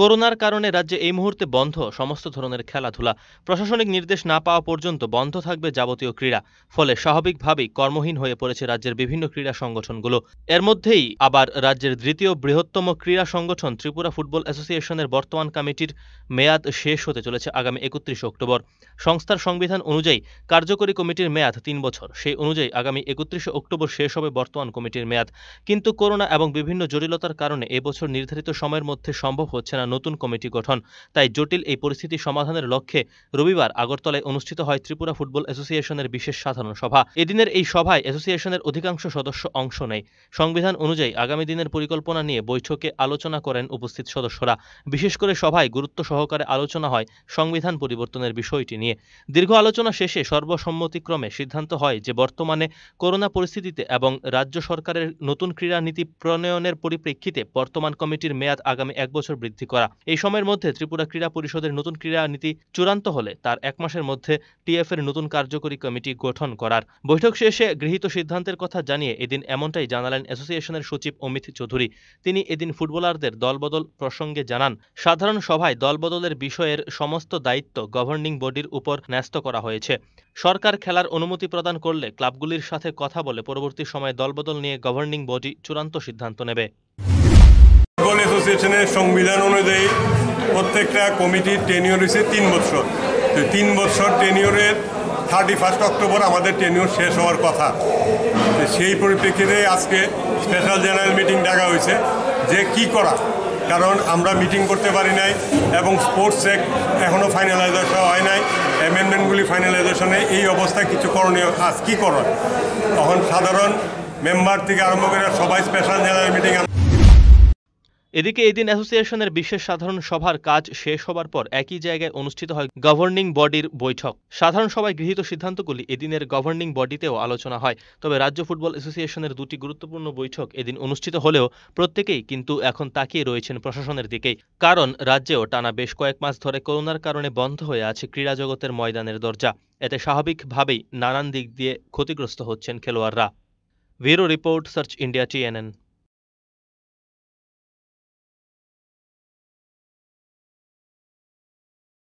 করোনার কারণে রাজ্যে এই মুহূর্তে বন্ধ সমস্ত ধরনের খেলাধুলা প্রশাসনিক নির্দেশ না পাওয়া পর্যন্ত বন্ধ থাকবে যাবতীয় ক্রীড়া ফলে স্বাভাবিকভাবেই কর্মহীন হয়ে পড়েছে রাজ্যের বিভিন্ন ক্রীড়া সংগঠনগুলো এর মধ্যেই আবার রাজ্যের দ্বিতীয় বৃহত্তম ক্রীড়া সংগঠন ত্রিপুরা ফুটবল অ্যাসোসিয়েশনের বর্তমান কমিটির মেয়াদ শেষ হতে চলেছে আগামী একত্রিশ অক্টোবর সংস্থার সংবিধান অনুযায়ী কার্যকরী কমিটির মেয়াদ তিন বছর সেই অনুযায়ী আগামী একত্রিশে অক্টোবর শেষ হবে বর্তমান কমিটির মেয়াদ কিন্তু করোনা এবং বিভিন্ন জটিলতার কারণে এবছর নির্ধারিত সময়ের মধ্যে সম্ভব হচ্ছে না নতুন কমিটি গঠন তাই জটিল এই পরিস্থিতি সমাধানের লক্ষ্যে রবিবার আগরতলায় অনুষ্ঠিত হয় ত্রিপুরা ফুটবল অ্যাসোসিয়েশনের বিশেষ সাধারণ সভা এদিনের এই সভায় অ্যাসোসিয়েশনের অধিকাংশ সদস্য অংশ নেয় সংবিধান অনুযায়ী আগামী দিনের পরিকল্পনা নিয়ে বৈঠকে আলোচনা করেন উপস্থিত সদস্যরা বিশেষ করে সভায় গুরুত্ব সহকারে আলোচনা হয় সংবিধান পরিবর্তনের বিষয়টি নিয়ে দীর্ঘ আলোচনা শেষে সর্বসম্মতিক্রমে সিদ্ধান্ত হয় যে বর্তমানে করোনা পরিস্থিতিতে এবং রাজ্য সরকারের নতুন ক্রীড়া নীতি প্রণয়নের পরিপ্রেক্ষিতে বর্তমান কমিটির মেয়াদ আগামী এক বছর বৃদ্ধি করা এই সময়ের মধ্যে ত্রিপুরা ক্রীড়া পরিষদের নতুন ক্রীড়া নীতি চূড়ান্ত হলে তার এক মাসের মধ্যে টিএফের নতুন কার্যকরী কমিটি গঠন করার বৈঠক শেষে গৃহীত সিদ্ধান্তের কথা জানিয়ে এদিন এমনটাই জানালেন অ্যাসোসিয়েশনের সচিব অমিত চৌধুরী তিনি এদিন ফুটবলারদের দলবদল প্রসঙ্গে জানান সাধারণ সভায় দলবদলের বিষয়ের সমস্ত দায়িত্ব গভর্নিং বডির উপর ন্যস্ত করা হয়েছে সরকার খেলার অনুমতি প্রদান করলে ক্লাবগুলির সাথে কথা বলে পরবর্তী সময়ে দলবদল নিয়ে গভর্নিং বডি চূড়ান্ত সিদ্ধান্ত নেবে ফুটবল অ্যাসোসিয়েশনের সংবিধান অনুযায়ী প্রত্যেকটা কমিটির টেনিওর হয়েছে তিন বছর তো তিন বছর টেনিওরের থার্টি ফার্স্ট অক্টোবর আমাদের টেনিওর শেষ হওয়ার কথা সেই পরিপ্রেক্ষিতে আজকে স্পেশাল জেনারেল মিটিং ডাকা হয়েছে যে কি করা কারণ আমরা মিটিং করতে পারি নাই এবং স্পোর্টস এক এখনও ফাইনালাইজেশন হয় নাই অ্যামেন্ডমেন্টগুলি ফাইনালাইজেশনে এই অবস্থায় কিছু করণীয় আজ কী করণ তখন সাধারণ মেম্বার থেকে আরম্ভ করে সবাই স্পেশাল জেনারেল মিটিং এদিকে এদিন অ্যাসোসিয়েশনের বিশেষ সাধারণ সভার কাজ শেষ হবার পর একই জায়গায় অনুষ্ঠিত হয় গভর্নিং বডির বৈঠক সাধারণ সভায় গৃহীত সিদ্ধান্তগুলি এদিনের গভর্নিং বডিতেও আলোচনা হয় তবে রাজ্য ফুটবল অ্যাসোসিয়েশনের দুটি গুরুত্বপূর্ণ বৈঠক এদিন অনুষ্ঠিত হলেও প্রত্যেকেই কিন্তু এখন তাকিয়ে রয়েছেন প্রশাসনের দিকেই কারণ রাজ্যেও টানা বেশ কয়েক মাস ধরে করোনার কারণে বন্ধ হয়ে আছে ক্রীড়া জগতের ময়দানের দরজা এতে স্বাভাবিকভাবেই নানান দিক দিয়ে ক্ষতিগ্রস্ত হচ্ছেন খেলোয়াড়রা ভিরো রিপোর্ট সার্চ ইন্ডিয়া টিএনএন